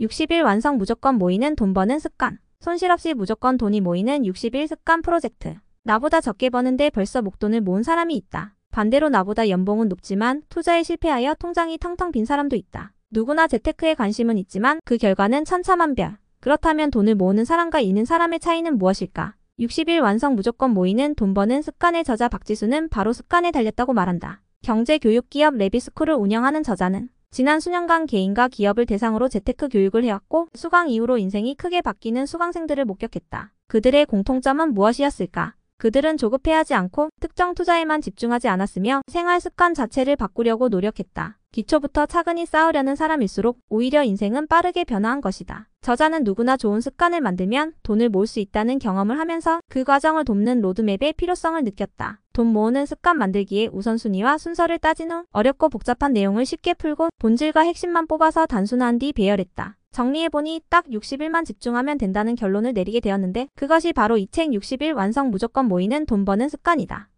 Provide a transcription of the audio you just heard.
60일 완성 무조건 모이는 돈 버는 습관. 손실 없이 무조건 돈이 모이는 60일 습관 프로젝트. 나보다 적게 버는데 벌써 목돈을 모은 사람이 있다. 반대로 나보다 연봉은 높지만 투자에 실패하여 통장이 텅텅 빈 사람도 있다. 누구나 재테크에 관심은 있지만 그 결과는 천차만별. 그렇다면 돈을 모으는 사람과 이는 사람의 차이는 무엇일까? 60일 완성 무조건 모이는 돈 버는 습관의 저자 박지수는 바로 습관에 달렸다고 말한다. 경제교육기업 레비스쿨을 운영하는 저자는 지난 수년간 개인과 기업을 대상으로 재테크 교육을 해왔고 수강 이후로 인생이 크게 바뀌는 수강생들을 목격했다. 그들의 공통점은 무엇이었을까? 그들은 조급해하지 않고 특정 투자에만 집중하지 않았으며 생활 습관 자체를 바꾸려고 노력했다. 기초부터 차근히 쌓으려는 사람일수록 오히려 인생은 빠르게 변화한 것이다. 저자는 누구나 좋은 습관을 만들면 돈을 모을 수 있다는 경험을 하면서 그 과정을 돕는 로드맵의 필요성을 느꼈다. 돈 모으는 습관 만들기에 우선순위와 순서를 따진 후 어렵고 복잡한 내용을 쉽게 풀고 본질과 핵심만 뽑아서 단순화한 뒤 배열했다. 정리해보니 딱 60일만 집중하면 된다는 결론을 내리게 되었는데 그것이 바로 이 책 60일 완성 무조건 모이는 돈 버는 습관이다.